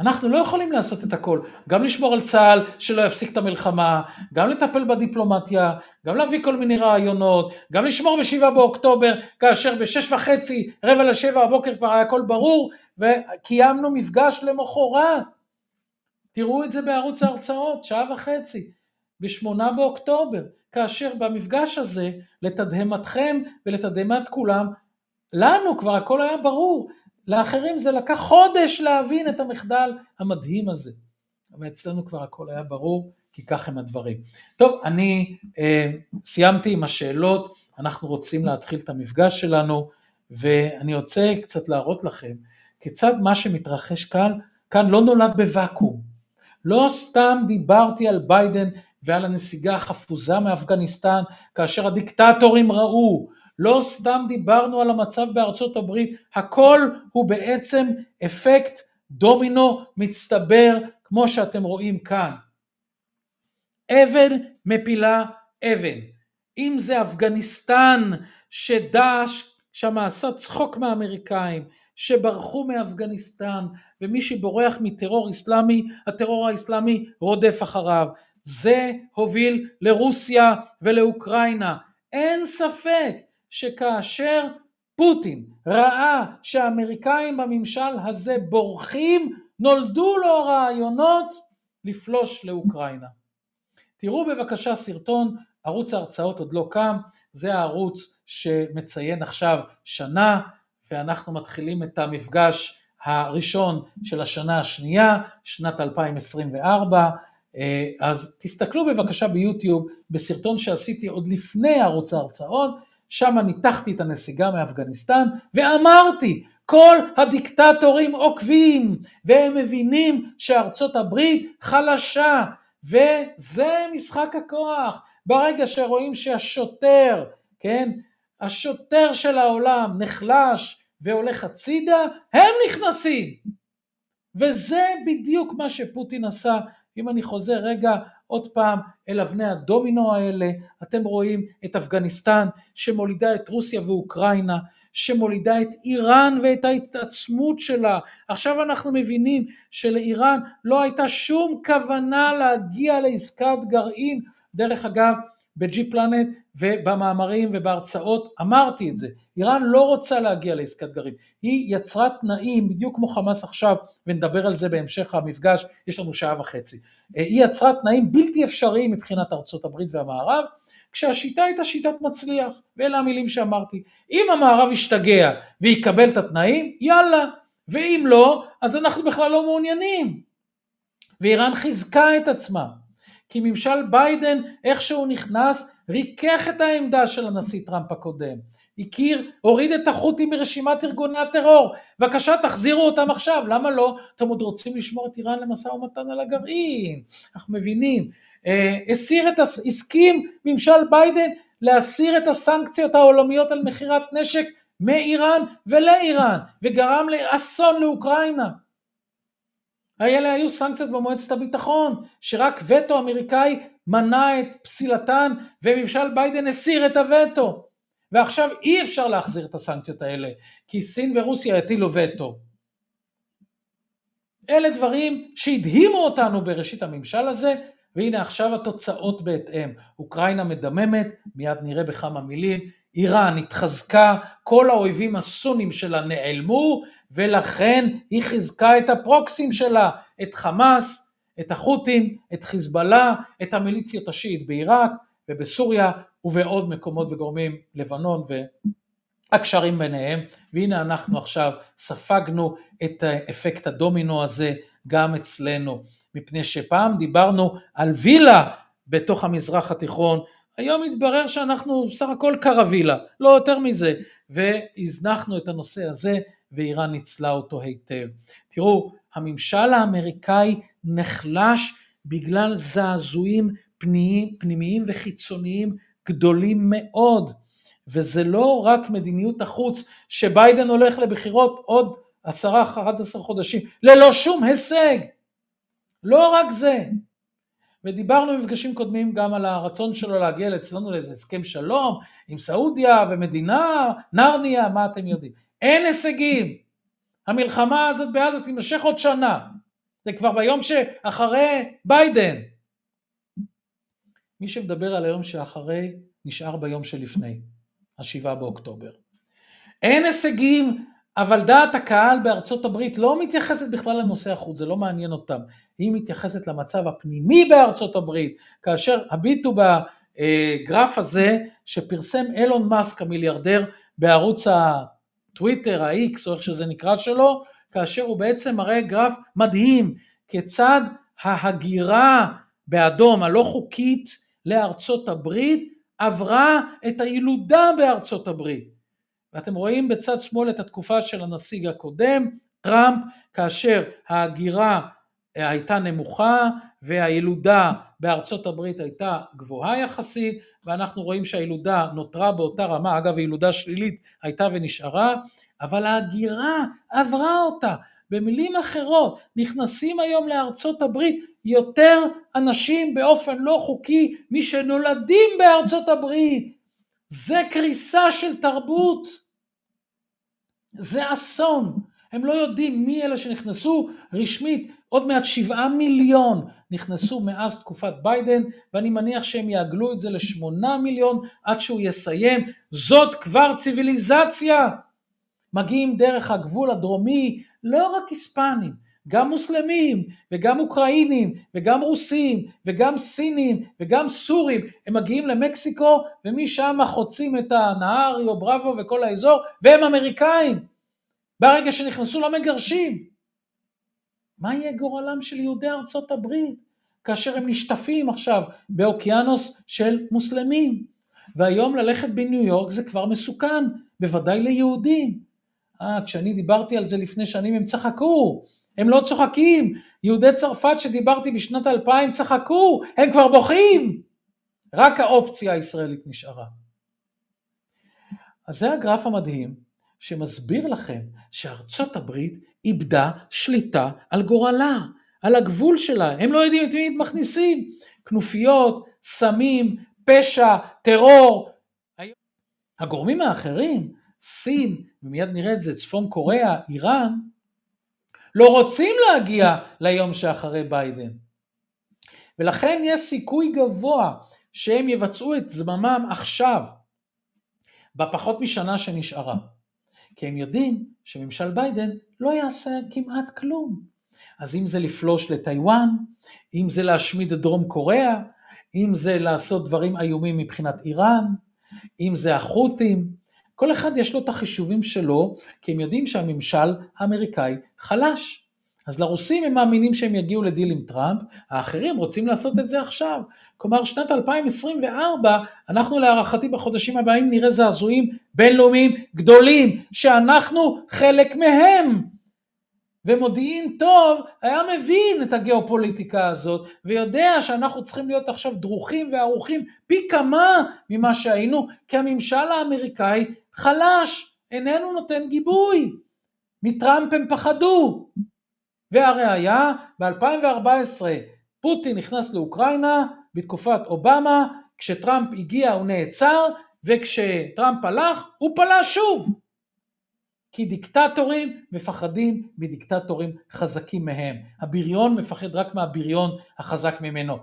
אנחנו לא יכולים לעשות את הכל, גם לשמור על צה"ל שלא יפסיק את המלחמה, גם לטפל בדיפלומטיה, גם להביא כל מיני רעיונות, גם לשמור בשבעה באוקטובר, כאשר בשש וחצי, רבע לשבע הבוקר כבר היה הכל ברור, וקיימנו מפגש למחרת. תראו את זה בערוץ ההרצאות, שעה וחצי, בשמונה באוקטובר, כאשר במפגש הזה, לתדהמתכם ולתדהמת כולם, לנו כבר הכל היה ברור, לאחרים זה לקח חודש להבין את המחדל המדהים הזה. אבל אצלנו כבר הכל היה ברור, כי כך הם הדברים. טוב, אני אה, סיימתי עם השאלות, אנחנו רוצים להתחיל את המפגש שלנו, ואני רוצה קצת להראות לכם כיצד מה שמתרחש כאן, כאן לא נולד בוואקום. לא סתם דיברתי על ביידן ועל הנסיגה החפוזה מאפגניסטן, כאשר הדיקטטורים ראו, לא סתם דיברנו על המצב בארצות הברית, הכל הוא בעצם אפקט דומינו מצטבר, כמו שאתם רואים כאן. אבן מפילה אבן. אם זה אפגניסטן, שדאעש שם עשה צחוק מהאמריקאים, שברחו מאפגניסטן, ומי שבורח מטרור אסלאמי, הטרור האסלאמי רודף אחריו. זה הוביל לרוסיה ולאוקראינה. אין ספק שכאשר פוטין ראה שהאמריקאים בממשל הזה בורחים, נולדו לו רעיונות לפלוש לאוקראינה. תראו בבקשה סרטון, ערוץ ההרצאות עוד לא קם, זה הערוץ שמציין עכשיו שנה, ואנחנו מתחילים את המפגש הראשון של השנה השנייה, שנת 2024, אה, אז תסתכלו בבקשה ביוטיוב בסרטון שעשיתי עוד לפני ערוץ ההרצאות, שם ניתחתי את הנסיגה מאפגניסטן, ואמרתי, כל הדיקטטורים עוקבים, והם מבינים שארצות הברית חלשה, וזה משחק הכוח. ברגע שרואים שהשוטר, כן, השוטר של העולם נחלש והולך הצידה, הם נכנסים. וזה בדיוק מה שפוטין עשה. אם אני חוזר רגע עוד פעם אל אבני הדומינו האלה, אתם רואים את אפגניסטן שמולידה את רוסיה ואוקראינה, שמולידה את איראן ואת ההתעצמות שלה. עכשיו אנחנו מבינים שלאיראן לא הייתה שום כוונה להגיע לעסקת גרעין. דרך אגב, בג'י פלנט ובמאמרים ובהרצאות, אמרתי את זה, איראן לא רוצה להגיע לעסקת גרעין, היא יצרה תנאים, בדיוק כמו חמאס עכשיו, ונדבר על זה בהמשך המפגש, יש לנו שעה וחצי, אה, היא יצרה תנאים בלתי אפשריים מבחינת ארצות הברית והמערב, כשהשיטה הייתה שיטת מצליח, ואלה המילים שאמרתי, אם המערב ישתגע ויקבל את התנאים, יאללה, ואם לא, אז אנחנו בכלל לא מעוניינים, ואיראן חיזקה את עצמה. כי ממשל ביידן, איך שהוא נכנס, ריכך את העמדה של הנשיא טראמפ הקודם. הכיר, הוריד את החות'ים מרשימת ארגוני הטרור. בבקשה, תחזירו אותם עכשיו. למה לא? אתם עוד רוצים לשמור את איראן למשא ומתן על הגרעין. אנחנו מבינים. אה, הסיר את, הסכים ממשל ביידן להסיר את הסנקציות העולמיות על מכירת נשק מאיראן ולאיראן, וגרם לאסון לאוקראינה. האלה היו סנקציות במועצת הביטחון, שרק וטו אמריקאי מנע את פסילתן וממשל ביידן הסיר את הווטו. ועכשיו אי אפשר להחזיר את הסנקציות האלה, כי סין ורוסיה הטילו וטו. אלה דברים שהדהימו אותנו בראשית הממשל הזה, והנה עכשיו התוצאות בהתאם. אוקראינה מדממת, מיד נראה בכמה מילים, איראן התחזקה, כל האויבים הסונים שלה נעלמו, ולכן היא חיזקה את הפרוקסים שלה, את חמאס, את החות'ים, את חיזבאללה, את המיליציות השיעית בעיראק ובסוריה ובעוד מקומות וגורמים, לבנון והקשרים ביניהם, והנה אנחנו עכשיו ספגנו את אה, אפקט הדומינו הזה גם אצלנו, מפני שפעם דיברנו על וילה בתוך המזרח התיכון, היום התברר שאנחנו בסך הכל קרווילה, לא יותר מזה, והזנחנו את הנושא הזה ואיראן ניצלה אותו היטב. תראו, הממשל האמריקאי נחלש בגלל זעזועים פנימיים, פנימיים וחיצוניים גדולים מאוד, וזה לא רק מדיניות החוץ שביידן הולך לבחירות עוד עשרה, אחת עשרה חודשים, ללא שום הישג. לא רק זה. ודיברנו במפגשים קודמים גם על הרצון שלו להגיע אצלנו לאיזה הסכם שלום עם סעודיה ומדינה, נרניה, מה אתם יודעים. אין הישגים. המלחמה הזאת בעזה תימשך עוד שנה. זה כבר ביום שאחרי ביידן. מי שמדבר על היום שאחרי נשאר ביום שלפני, השבעה באוקטובר. אין הישגים, אבל דעת הקהל בארצות הברית לא מתייחסת בכלל לנושא החוץ, זה לא מעניין אותם. היא מתייחסת למצב הפנימי בארצות הברית, כאשר הביטו בגרף הזה שפרסם אילון מאסק המיליארדר בערוץ ה... הטוויטר, ה-X או איך שזה נקרא שלו, כאשר הוא בעצם מראה גרף מדהים כיצד ההגירה באדום הלא חוקית לארצות הברית עברה את הילודה בארצות הברית. ואתם רואים בצד שמאל את התקופה של הנסיג הקודם, טראמפ, כאשר ההגירה הייתה נמוכה והילודה בארצות הברית הייתה גבוהה יחסית ואנחנו רואים שהילודה נותרה באותה רמה, אגב הילודה שלילית הייתה ונשארה, אבל ההגירה עברה אותה. במילים אחרות, נכנסים היום לארצות הברית יותר אנשים באופן לא חוקי משנולדים בארצות הברית. זה קריסה של תרבות. זה אסון. הם לא יודעים מי אלה שנכנסו רשמית עוד מעט שבעה מיליון נכנסו מאז תקופת ביידן, ואני מניח שהם יעגלו את זה לשמונה מיליון עד שהוא יסיים. זאת כבר ציוויליזציה. מגיעים דרך הגבול הדרומי לא רק היספנים, גם מוסלמים, וגם אוקראינים, וגם רוסים, וגם סינים, וגם סורים, הם מגיעים למקסיקו, ומשם חוצים את הנהר, יו בראבו וכל האזור, והם אמריקאים. ברגע שנכנסו למגרשים. לא מה יהיה גורלם של יהודי ארצות הברית כאשר הם נשטפים עכשיו באוקיינוס של מוסלמים? והיום ללכת בניו יורק זה כבר מסוכן, בוודאי ליהודים. אה, כשאני דיברתי על זה לפני שנים הם צחקו, הם לא צוחקים, יהודי צרפת שדיברתי בשנת 2000 צחקו, הם כבר בוכים. רק האופציה הישראלית נשארה. אז זה הגרף המדהים, שמסביר לכם שארצות הברית איבדה שליטה על גורלה, על הגבול שלה, הם לא יודעים את מי הם מכניסים. כנופיות, סמים, פשע, טרור. הגורמים האחרים, סין, ומיד נראה את זה, צפון קוריאה, איראן, לא רוצים להגיע ליום שאחרי ביידן. ולכן יש סיכוי גבוה שהם יבצעו את זממם עכשיו, בפחות משנה שנשארה. כי הם יודעים שממשל ביידן לא יעשה כמעט כלום. אז אם זה לפלוש לטיוואן, אם זה להשמיד את דרום קוריאה, אם זה לעשות דברים איומים מבחינת איראן, אם זה החות'ים, כל אחד יש לו את החישובים שלו, כי הם יודעים שהממשל האמריקאי חלש. אז לרוסים הם מאמינים שהם יגיעו לדיל עם טראמפ, האחרים רוצים לעשות את זה עכשיו. כלומר, שנת 2024, אנחנו להערכתי בחודשים הבאים נראה זעזועים בינלאומיים גדולים, שאנחנו חלק מהם. ומודיעין טוב היה מבין את הגיאופוליטיקה הזאת, ויודע שאנחנו צריכים להיות עכשיו דרוכים וערוכים פי כמה ממה שהיינו, כי הממשל האמריקאי חלש, איננו נותן גיבוי. מטראמפ הם פחדו, והראיה, ב-2014 פוטין נכנס לאוקראינה בתקופת אובמה, כשטראמפ הגיע הוא נעצר, וכשטראמפ הלך הוא פלש שוב. כי דיקטטורים מפחדים מדיקטטורים חזקים מהם. הבריון מפחד רק מהבריון החזק ממנו.